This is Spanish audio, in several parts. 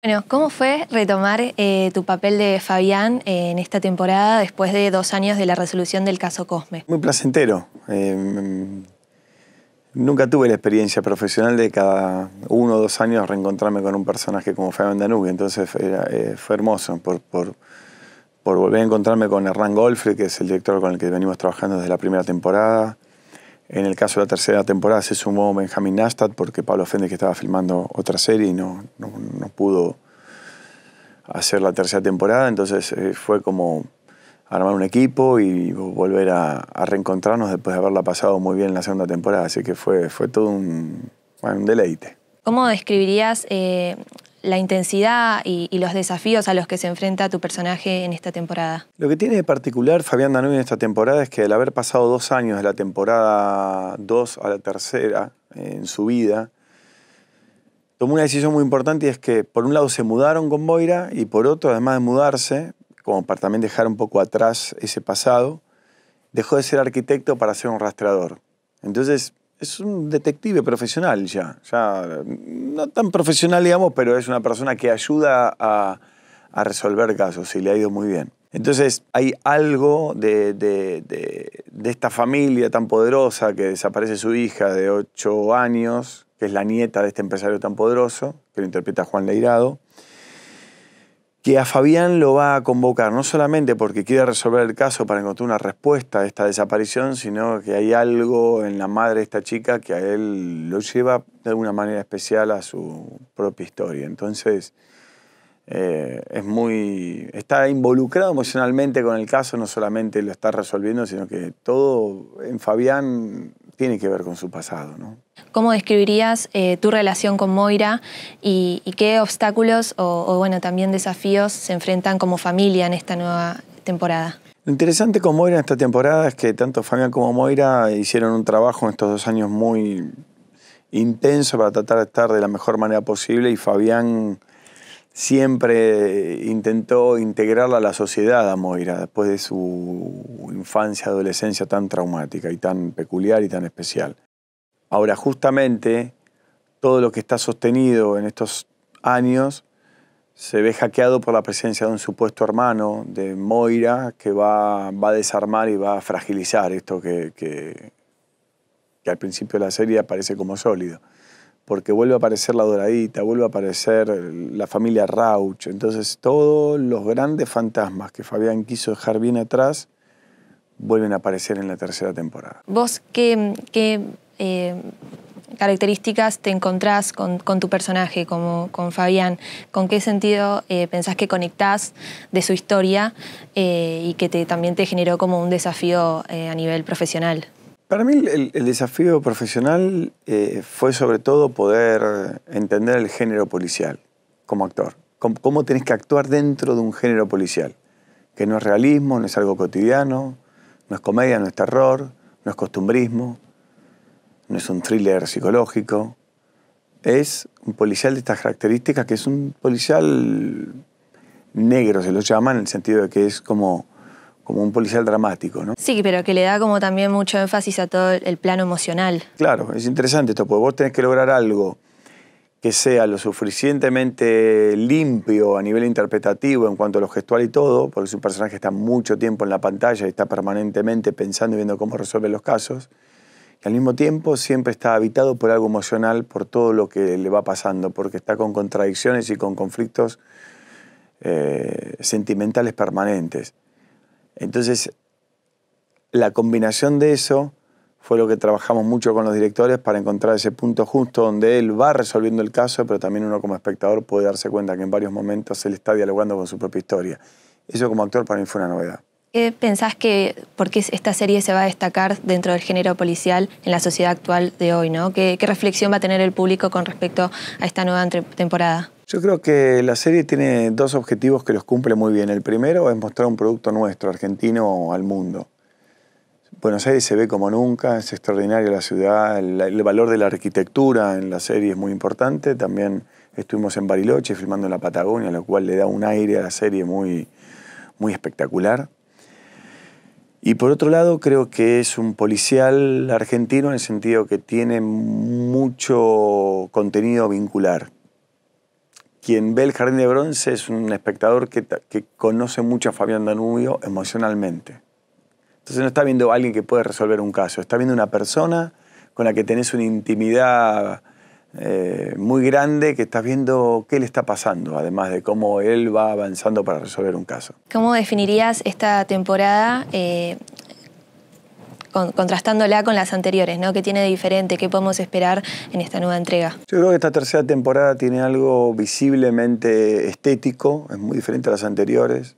Bueno, ¿cómo fue retomar eh, tu papel de Fabián eh, en esta temporada después de dos años de la resolución del caso Cosme? Muy placentero. Em, nunca tuve la experiencia profesional de cada uno o dos años reencontrarme con un personaje como Fabián Danube, entonces eh, fue hermoso por, volver a encontrarme con Hernán Golfre, que es el director con el que venimos trabajando desde la primera temporada, en el caso de la tercera temporada se sumó Benjamin Nastad porque Pablo Fendi, que estaba filmando otra serie y no, no, pudo hacer la tercera temporada, entonces eh, fue como armar un equipo y volver a, reencontrarnos después de haberla pasado muy bien en la segunda temporada, así que fue, fue todo un, deleite. ¿Cómo describirías eh, la intensidad y, los desafíos a los que se enfrenta tu personaje en esta temporada. Lo que tiene de particular Fabián Danubio en esta temporada es que al haber pasado dos años de la temporada 2 a la tercera eh, en su vida, tomó una decisión muy importante y es que por un lado se mudaron con Boira y por otro, además de mudarse, como para también dejar un poco atrás ese pasado, dejó de ser arquitecto para ser un rastreador. Entonces, es un detective profesional ya. Ya no tan profesional, digamos, pero es una persona que ayuda a, resolver casos y le ha ido muy bien. Entonces hay algo de, esta familia tan poderosa que desaparece su hija de ocho años, que es la nieta de este empresario tan poderoso, que lo interpreta Juan Leirado, que a Fabián lo va a convocar, no solamente porque quiere resolver el caso para encontrar una respuesta a esta desaparición, sino que hay algo en la madre de esta chica que a él lo lleva de una manera especial a su propia historia. Entonces, eh, es muy, está involucrado emocionalmente con el caso, no solamente lo está resolviendo, sino que todo en Fabián tiene que ver con su pasado. ¿no? ¿Cómo describirías eh, tu relación con Moira y, qué obstáculos o, bueno, también desafíos se enfrentan como familia en esta nueva temporada? Lo interesante con Moira en esta temporada es que tanto Fabián como Moira hicieron un trabajo en estos dos años muy intenso para tratar de estar de la mejor manera posible y Fabián siempre intentó integrarla a la sociedad a Moira, después de su infancia, adolescencia tan traumática y tan peculiar y tan especial. Ahora, justamente, todo lo que está sostenido en estos años se ve hackeado por la presencia de un supuesto hermano de Moira que va, a desarmar y va a fragilizar esto que, que al principio de la serie aparece como sólido porque vuelve a aparecer la doradita, vuelve a aparecer la familia Rauch. Entonces todos los grandes fantasmas que Fabián quiso dejar bien atrás vuelven a aparecer en la tercera temporada. ¿Vos qué, eh, características te encontrás con, tu personaje, con Fabián? ¿Con qué sentido eh, pensás que conectás de su historia eh, y que también te generó como un desafío a nivel profesional? Para mí el, desafío profesional eh, fue sobre todo poder entender el género policial como actor. Cómo, tienes tenés que actuar dentro de un género policial, que no es realismo, no es algo cotidiano, no es comedia, no es terror, no es costumbrismo, no es un thriller psicológico. Es un policial de estas características que es un policial negro, se lo llama, en el sentido de que es como como un policial dramático, ¿no? Sí, pero que le da como también mucho énfasis a todo el plano emocional. Claro, es interesante esto, porque vos tenés que lograr algo que sea lo suficientemente limpio a nivel interpretativo en cuanto a lo gestual y todo, porque es un personaje que está mucho tiempo en la pantalla y está permanentemente pensando y viendo cómo resuelve los casos, y al mismo tiempo siempre está habitado por algo emocional, por todo lo que le va pasando, porque está con contradicciones y con conflictos eh, sentimentales permanentes. Entonces, la combinación de eso fue lo que trabajamos mucho con los directores para encontrar ese punto justo donde él va resolviendo el caso, pero también uno como espectador puede darse cuenta que en varios momentos él está dialogando con su propia historia. Eso como actor para mí fue una novedad. ¿Qué pensás que, por qué esta serie se va a destacar dentro del género policial en la sociedad actual de hoy? ¿no? qué reflexión va a tener el público con respecto a esta nueva temporada? Yo creo que la serie tiene dos objetivos que los cumple muy bien. El primero es mostrar un producto nuestro, argentino, al mundo. Buenos Aires se ve como nunca, es extraordinaria la ciudad, el, valor de la arquitectura en la serie es muy importante, también estuvimos en Bariloche filmando en la Patagonia, lo cual le da un aire a la serie muy, muy espectacular. Y por otro lado, creo que es un policial argentino en el sentido que tiene mucho contenido vincular quien ve el Jardín de Bronce es un espectador que, conoce mucho a Fabián Danubio emocionalmente. Entonces no está viendo a alguien que puede resolver un caso, está viendo una persona con la que tenés una intimidad eh, muy grande que estás viendo qué le está pasando, además de cómo él va avanzando para resolver un caso. ¿Cómo definirías esta temporada eh, contrastándola con las anteriores, ¿no? ¿Qué tiene de diferente? ¿Qué podemos esperar en esta nueva entrega? Yo creo que esta tercera temporada tiene algo visiblemente estético, es muy diferente a las anteriores,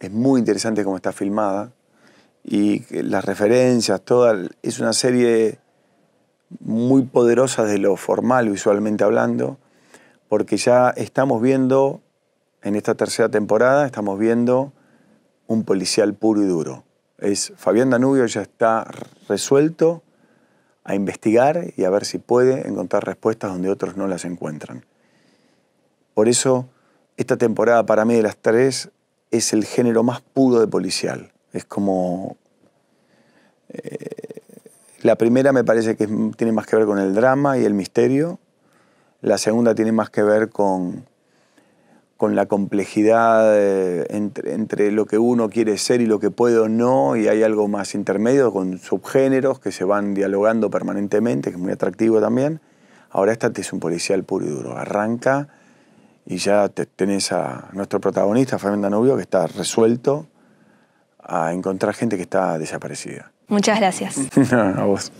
es muy interesante cómo está filmada y las referencias, toda, es una serie muy poderosa de lo formal visualmente hablando, porque ya estamos viendo, en esta tercera temporada, estamos viendo un policial puro y duro es Fabián Danubio ya está resuelto a investigar y a ver si puede encontrar respuestas donde otros no las encuentran. Por eso, esta temporada para mí de las tres es el género más puro de policial. Es como... Eh, la primera me parece que tiene más que ver con el drama y el misterio. La segunda tiene más que ver con con la complejidad eh, entre, lo que uno quiere ser y lo que puede o no, y hay algo más intermedio con subgéneros que se van dialogando permanentemente, que es muy atractivo también. Ahora esta es un policial puro y duro, arranca y ya tenés a nuestro protagonista, Fernanda Nubio, que está resuelto a encontrar gente que está desaparecida. Muchas gracias. a vos.